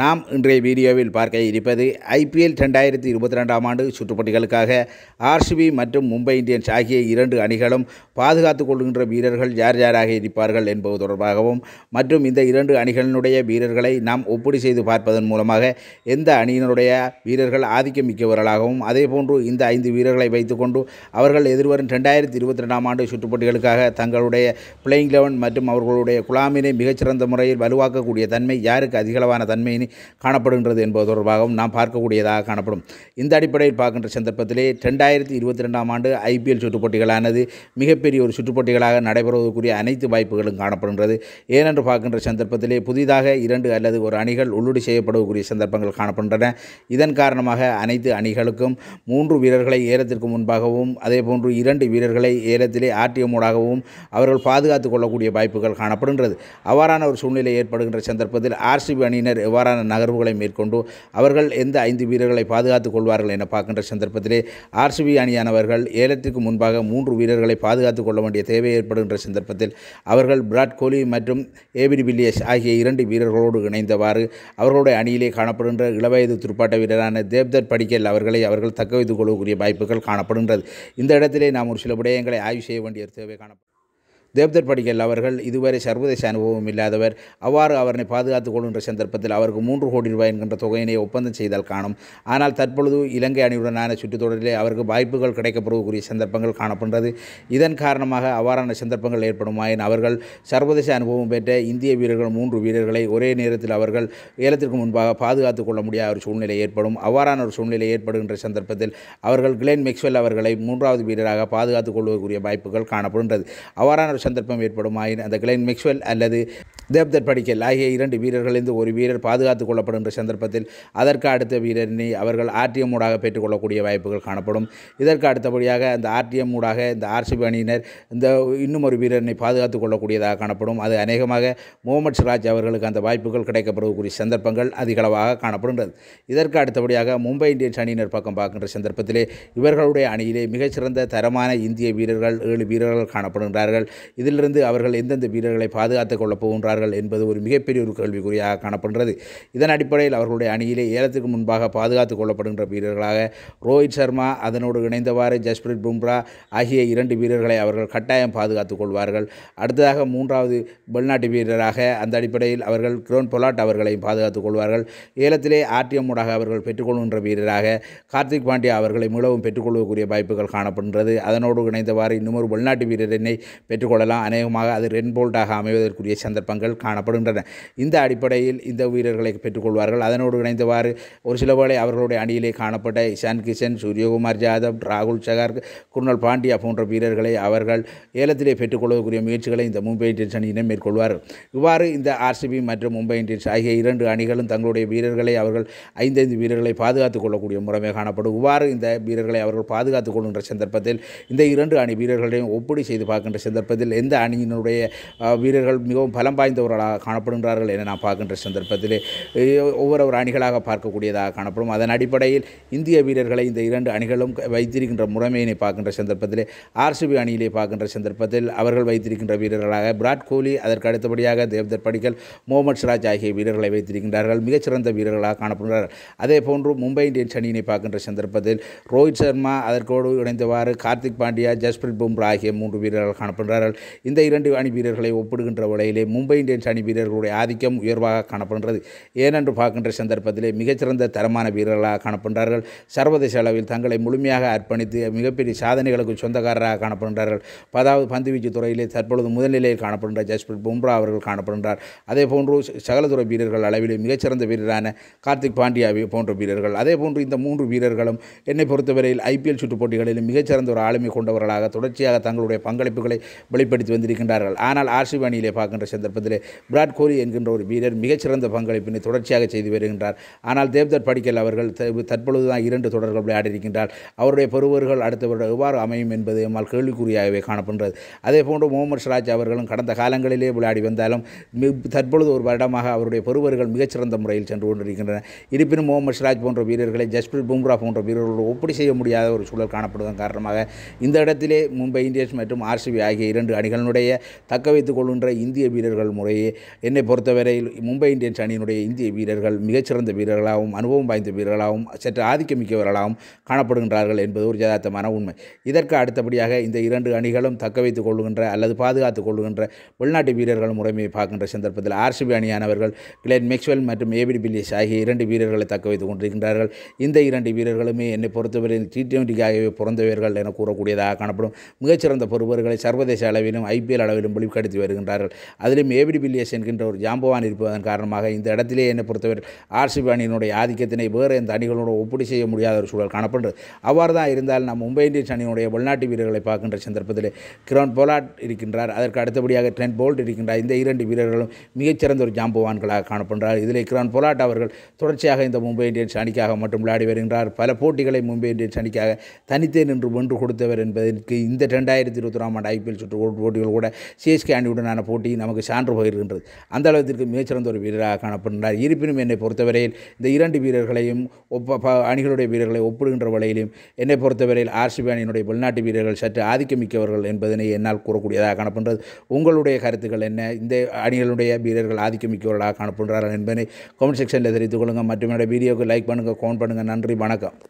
நாம் இன்றைய வீடியோவில் பார்க்க இருப்பது ஐபிஎல் ரெண்டாயிரத்தி இருபத்தி ரெண்டாம் ஆண்டு சுற்றுப்பட்டிகளுக்காக ஆர்சிபி மற்றும் மும்பை இந்தியன்ஸ் ஆகிய இரண்டு அணிகளும் பாதுகாத்துக் கொள்கின்ற வீரர்கள் யார் யாராக இருப்பார்கள் என்பது தொடர்பாகவும் மற்றும் இந்த இரண்டு அணிகளினுடைய வீரர்களை நாம் ஒப்படி செய்து பார்ப்பதன் மூலமாக எந்த அணியினுடைய வீரர்கள் ஆதிக்கம் மிக்கவர்களாகவும் அதேபோன்று இந்த ஐந்து வீரர்களை வைத்துக்கொண்டு அவர்கள் எதிர்வரும் ரெண்டாயிரத்தி இருபத்தி ரெண்டாம் ஆண்டு சுற்றுப்பட்டிகளுக்காக தங்களுடைய பிளேயிங் லெவன் மற்றும் அவர்களுடைய குழாமினை மிகச்சிறந்த முறையில் வலுவாக்கக்கூடிய தன்மை யாருக்கு அதிகளவான தன்மையினை பேணி காணப்படுகின்றது என்பது தொடர்பாகவும் நாம் பார்க்கக்கூடியதாக காணப்படும் இந்த அடிப்படையில் பார்க்கின்ற சந்தர்ப்பத்திலே ரெண்டாயிரத்தி இருபத்தி ரெண்டாம் ஆண்டு ஐபிஎல் சுற்றுப்போட்டிகளானது மிகப்பெரிய ஒரு சுற்றுப்போட்டிகளாக நடைபெறுவதற்குரிய அனைத்து வாய்ப்புகளும் காணப்படுகின்றது ஏனென்று பார்க்கின்ற சந்தர்ப்பத்திலே புதிதாக இரண்டு அல்லது ஒரு அணிகள் உள்ளுடி செய்யப்படக்கூடிய சந்தர்ப்பங்கள் காணப்படுகின்றன இதன் காரணமாக அனைத்து அணிகளுக்கும் மூன்று வீரர்களை ஏலத்திற்கு முன்பாகவும் அதேபோன்று இரண்டு வீரர்களை ஏலத்திலே மூடாகவும் அவர்கள் பாதுகாத்துக் கொள்ளக்கூடிய வாய்ப்புகள் காணப்படுகின்றது அவ்வாறான ஒரு சூழ்நிலை ஏற்படுகின்ற சந்தர்ப்பத்தில் ஆர்சிபி அணியினர் எவ்வாறு தவறான நகர்வுகளை மேற்கொண்டு அவர்கள் எந்த ஐந்து வீரர்களை பாதுகாத்துக் கொள்வார்கள் என பார்க்கின்ற சந்தர்ப்பத்திலே ஆர்சிபி அணியானவர்கள் ஏலத்திற்கு முன்பாக மூன்று வீரர்களை பாதுகாத்துக் கொள்ள வேண்டிய தேவை ஏற்படுகின்ற சந்தர்ப்பத்தில் அவர்கள் விராட் கோலி மற்றும் ஏபிடி வில்லியஸ் ஆகிய இரண்டு வீரர்களோடு இணைந்தவாறு அவர்களுடைய அணியிலே காணப்படுகின்ற இளவயது துடுப்பாட்ட வீரரான தேவ்தர் படிக்கல் அவர்களை அவர்கள் தக்க வைத்துக் கொள்ளக்கூடிய வாய்ப்புகள் காணப்படுகின்றது இந்த இடத்திலே நாம் ஒரு சில விடயங்களை ஆய்வு செய்ய வேண்டிய தேவை காணப்படும் தேவ்தர் படிக்கல் அவர்கள் இதுவரை சர்வதேச அனுபவம் இல்லாதவர் அவ்வாறு அவரை பாதுகாத்துக் கொள்கின்ற சந்தர்ப்பத்தில் அவருக்கு மூன்று கோடி ரூபாய் என்கின்ற தொகையினை ஒப்பந்தம் செய்தால் காணும் ஆனால் தற்பொழுது இலங்கை அணியுடனான சுற்றுத்தொடரிலே அவருக்கு வாய்ப்புகள் கிடைக்கப்படுவதுக்குரிய சந்தர்ப்பங்கள் காணப்படுகிறது இதன் காரணமாக அவ்வாறான சந்தர்ப்பங்கள் ஏற்படுமாயின் அவர்கள் சர்வதேச அனுபவம் பெற்ற இந்திய வீரர்கள் மூன்று வீரர்களை ஒரே நேரத்தில் அவர்கள் ஏலத்திற்கு முன்பாக பாதுகாத்துக் கொள்ள முடியாத ஒரு சூழ்நிலை ஏற்படும் அவ்வாறான ஒரு சூழ்நிலை ஏற்படுகின்ற சந்தர்ப்பத்தில் அவர்கள் கிளேன் மெக்ஸ்வெல் அவர்களை மூன்றாவது வீரராக பாதுகாத்துக் கொள்வதற்குரிய வாய்ப்புகள் காணப்படுகின்றது அவ்வாறான ஒரு சந்தர்ப்பம் ஏற்படும் ஆயின் அந்த கிளைன் மிக்ஸ்வெல் அல்லது தேவ்தர் படிக்கல் ஆகிய இரண்டு வீரர்களிலிருந்து ஒரு வீரர் பாதுகாத்துக் கொள்ளப்படுகின்ற சந்தர்ப்பத்தில் அதற்கு அடுத்த வீரரினை அவர்கள் ஆர்டிஎம் ஊடாக பெற்றுக்கொள்ளக்கூடிய வாய்ப்புகள் காணப்படும் இதற்கு அடுத்தபடியாக அந்த ஆர்டிஎம் ஊடாக இந்த ஆர்சிபி அணியினர் இந்த இன்னும் ஒரு வீரரினை பாதுகாத்துக் கொள்ளக்கூடியதாக காணப்படும் அது அநேகமாக முகமது சிராஜ் அவர்களுக்கு அந்த வாய்ப்புகள் கிடைக்கப்படக்கூடிய சந்தர்ப்பங்கள் அதிகளவாக காணப்படுகின்றது இதற்கு அடுத்தபடியாக மும்பை இந்தியன்ஸ் அணியினர் பக்கம் பார்க்கின்ற சந்தர்ப்பத்திலே இவர்களுடைய அணியிலே மிகச்சிறந்த தரமான இந்திய வீரர்கள் ஏழு வீரர்கள் காணப்படுகின்றார்கள் இதிலிருந்து அவர்கள் எந்தெந்த வீரர்களை பாதுகாத்துக் கொள்ளப் போகின்றார்கள் செய்வார்கள் என்பது ஒரு மிகப்பெரிய ஒரு கேள்விக்குறியாக காணப்படுகிறது இதன் அடிப்படையில் அவர்களுடைய அணியிலே ஏலத்துக்கு முன்பாக பாதுகாத்துக் கொள்ளப்படுகின்ற வீரர்களாக ரோஹித் சர்மா அதனோடு இணைந்தவாறு ஜஸ்பிரீத் பும்ரா ஆகிய இரண்டு வீரர்களை அவர்கள் கட்டாயம் பாதுகாத்துக் கொள்வார்கள் அடுத்ததாக மூன்றாவது வெளிநாட்டு வீரராக அந்த அடிப்படையில் அவர்கள் கிரோன் பொலாட் அவர்களையும் பாதுகாத்துக் கொள்வார்கள் ஏலத்திலே ஆர்டிஎம் ஊடாக அவர்கள் பெற்றுக்கொள்கின்ற வீரராக கார்த்திக் பாண்டியா அவர்களை மிகவும் பெற்றுக்கொள்ளக்கூடிய வாய்ப்புகள் காணப்படுகிறது அதனோடு இணைந்தவாறு இன்னும் ஒரு வெளிநாட்டு வீரரினை பெற்றுக்கொள்ளலாம் அநேகமாக அது ரென்போல்டாக அமைவதற்குரிய சந்தர்ப்பங்கள் வீரர்கள் காணப்படுகின்றனர் இந்த அடிப்படையில் இந்த வீரர்களை பெற்றுக்கொள்வார்கள் அதனோடு இணைந்தவாறு ஒரு சில வேளை அவர்களுடைய அணியிலே காணப்பட்ட இஷான் கிஷன் சூரியகுமார் ஜாதவ் ராகுல் சகார் குர்னல் பாண்டியா போன்ற வீரர்களை அவர்கள் ஏலத்திலே பெற்றுக்கொள்வதற்குரிய முயற்சிகளை இந்த மும்பை இந்தியன்ஸ் அணியினர் மேற்கொள்வார்கள் இவ்வாறு இந்த ஆர்சிபி மற்றும் மும்பை இந்தியன்ஸ் ஆகிய இரண்டு அணிகளும் தங்களுடைய வீரர்களை அவர்கள் ஐந்தைந்து வீரர்களை பாதுகாத்துக் கொள்ளக்கூடிய முறைமை காணப்படும் இவ்வாறு இந்த வீரர்களை அவர்கள் பாதுகாத்துக் கொள்கின்ற சந்தர்ப்பத்தில் இந்த இரண்டு அணி வீரர்களையும் ஒப்படி செய்து பார்க்கின்ற சந்தர்ப்பத்தில் எந்த அணியினுடைய வீரர்கள் மிகவும் பலம் வாய்ந்த குறைந்தவர்களாக காணப்படுகிறார்கள் என நான் பார்க்கின்ற சந்தர்ப்பத்திலே ஒவ்வொரு அணிகளாக பார்க்கக்கூடியதாக காணப்படும் அதன் அடிப்படையில் இந்திய வீரர்களை இந்த இரண்டு அணிகளும் வைத்திருக்கின்ற முறைமையினை பார்க்கின்ற சந்தர்ப்பத்திலே ஆர்சிபி அணியிலே பார்க்கின்ற சந்தர்ப்பத்தில் அவர்கள் வைத்திருக்கின்ற வீரர்களாக விராட் கோலி அதற்கு அடுத்தபடியாக தேவ்தர் படிகள் முகமது சிராஜ் ஆகிய வீரர்களை வைத்திருக்கின்றார்கள் மிகச்சிறந்த வீரர்களாக காணப்படுகிறார்கள் அதே போன்று மும்பை இந்தியன்ஸ் அணியினை பார்க்கின்ற சந்தர்ப்பத்தில் ரோஹித் சர்மா அதற்கோடு இணைந்தவாறு கார்த்திக் பாண்டியா ஜஸ்பிரித் பும்ரா ஆகிய மூன்று வீரர்கள் காணப்படுகிறார்கள் இந்த இரண்டு அணி வீரர்களை ஒப்பிடுகின்ற வகையிலே மும்பை இந்தியன் அணி வீரர்களுடைய ஆதிக்கம் உயர்வாக காணப்படுகிறது ஏனென்று பார்க்கின்ற சந்தர்ப்பத்திலே மிகச்சிறந்த தரமான வீரர்களாக காணப்படுகிறார்கள் சர்வதேச அளவில் தங்களை முழுமையாக அர்ப்பணித்து மிகப்பெரிய சாதனைகளுக்கு சொந்தக்காரராக காணப்படுகிறார்கள் பதாவது பந்துவீச்சு துறையிலே தற்பொழுது முதல்நிலையில் காணப்படுகிற ஜஸ்பிரீத் பும்ரா அவர்கள் காணப்படுகிறார் அதே போன்று சகலதுறை வீரர்கள் அளவிலே மிகச்சிறந்த வீரரான கார்த்திக் பாண்டியா போன்ற வீரர்கள் அதே போன்று இந்த மூன்று வீரர்களும் என்னை பொறுத்தவரையில் ஐபிஎல் சுற்றுப் போட்டிகளில் மிகச்சிறந்த ஒரு ஆளுமை கொண்டவர்களாக தொடர்ச்சியாக தங்களுடைய பங்களிப்புகளை வெளிப்படுத்தி வந்திருக்கின்றார்கள் ஆனால் ஆர்சி அணியிலே பார்க்கின்ற சந்தர்ப்பத்தில் வீரர் விராட் கோலி என்கின்ற ஒரு வீரர் மிகச்சிறந்த பங்களிப்பினை தொடர்ச்சியாக செய்து வருகின்றார் ஆனால் தேவ்தர் படிக்கல் அவர்கள் தற்பொழுது தான் இரண்டு தொடர்கள் விளையாடியிருக்கின்றார் அவருடைய பருவர்கள் அடுத்த எவ்வாறு அமையும் என்பது எம்மால் கேள்விக்குறியாகவே காணப்படுகிறது அதே போன்று முகமது ஷராஜ் அவர்களும் கடந்த காலங்களிலே விளையாடி வந்தாலும் தற்பொழுது ஒரு வருடமாக அவருடைய பெறுவர்கள் மிகச்சிறந்த முறையில் சென்று கொண்டிருக்கின்றன இருப்பினும் முகமது ஷராஜ் போன்ற வீரர்களை ஜஸ்பிரீத் பும்ரா போன்ற வீரர்களோடு ஒப்படி செய்ய முடியாத ஒரு சூழல் காணப்படுவதன் காரணமாக இந்த இடத்திலே மும்பை இந்தியன்ஸ் மற்றும் ஆர்சிபி ஆகிய இரண்டு அணிகளினுடைய தக்க வைத்துக் கொள்கின்ற இந்திய வீரர்கள் முறையே என்னை பொறுத்தவரையில் மும்பை இந்தியன்ஸ் அணியினுடைய இந்திய வீரர்கள் மிகச்சிறந்த வீரர்களாகவும் அனுபவம் வாய்ந்த வீரர்களாகவும் சற்று ஆதிக்கமிக்கவர்களாகவும் காணப்படுகின்றார்கள் என்பது ஒரு யதார்த்தமான உண்மை இதற்கு அடுத்தபடியாக இந்த இரண்டு அணிகளும் தக்க வைத்துக் கொள்கின்ற அல்லது பாதுகாத்துக் கொள்கின்ற வெளிநாட்டு வீரர்கள் முறைமையை பார்க்கின்ற சந்தர்ப்பத்தில் ஆர்சிபி அணியானவர்கள் கிளென் மேக்ஸ்வெல் மற்றும் ஏபிடி பில்லியஸ் ஆகிய இரண்டு வீரர்களை தக்க வைத்துக் கொண்டிருக்கின்றார்கள் இந்த இரண்டு வீரர்களுமே என்னை பொறுத்தவரை டி டுவெண்ட்டிக்காகவே பிறந்தவர்கள் என கூறக்கூடியதாக காணப்படும் மிகச்சிறந்த பொறுப்பவர்களை சர்வதேச அளவிலும் ஐபிஎல் அளவிலும் வெளிப்படுத்தி வருகின்றார்கள் அதிலும் ஏபி டிபில்லியஸ் என்கின்ற ஒரு ஜாம்பவான் இருப்பதன் காரணமாக இந்த இடத்திலே என்னை பொறுத்தவரை ஆர்சிபி அணியினுடைய ஆதிக்கத்தினை வேறு எந்த அணிகளோடு ஒப்படி செய்ய முடியாத ஒரு சூழல் காணப்படுறது அவ்வாறு தான் இருந்தால் நாம் மும்பை இந்தியன்ஸ் அணியினுடைய உள்நாட்டு வீரர்களை பார்க்கின்ற சந்தர்ப்பத்தில் கிரண் போலாட் இருக்கின்றார் அதற்கு அடுத்தபடியாக ட்ரெண்ட் போல்ட் இருக்கின்றார் இந்த இரண்டு வீரர்களும் மிகச்சிறந்த ஒரு ஜாம்பவான்களாக காணப்படுகிறார் இதில் கிரண் போலாட் அவர்கள் தொடர்ச்சியாக இந்த மும்பை இந்தியன்ஸ் அணிக்காக மட்டும் விளையாடி வருகின்றார் பல போட்டிகளை மும்பை இந்தியன்ஸ் அணிக்காக தனித்தே நின்று வென்று கொடுத்தவர் என்பதற்கு இந்த ரெண்டாயிரத்தி இருபத்தி ஆண்டு ஐபிஎல் சுற்று போட்டிகள் கூட சிஎஸ்கே அணியுடனான போட்டி நமக்கு சான்று இருக்கின்றது அந்த அளவிற்கு மிகச்சிறந்த ஒரு வீரராக காணப்படுகின்றார் இருப்பினும் என்னை பொறுத்தவரையில் இந்த இரண்டு வீரர்களையும் ஒப்ப அணிகளுடைய வீரர்களை ஒப்பிடுகின்ற வகையிலும் என்னை பொறுத்தவரையில் ஆர்சிபி அணியினுடைய வெளிநாட்டு வீரர்கள் சற்று ஆதிக்கமிக்கவர்கள் என்பதனை என்னால் கூறக்கூடியதாக காணப்படுகிறது உங்களுடைய கருத்துக்கள் என்ன இந்த அணிகளுடைய வீரர்கள் ஆதிக்கமிக்கவர்களாக காணப்படுகிறார்கள் என்பதனை கமெண்ட் செக்ஷனில் தெரிவித்துக் கொள்ளுங்கள் மற்றும் என்னுடைய வீடியோவுக்கு லைக் பண்ணுங்கள் கோன் பண்ணுங்கள் நன்றி வணக்கம்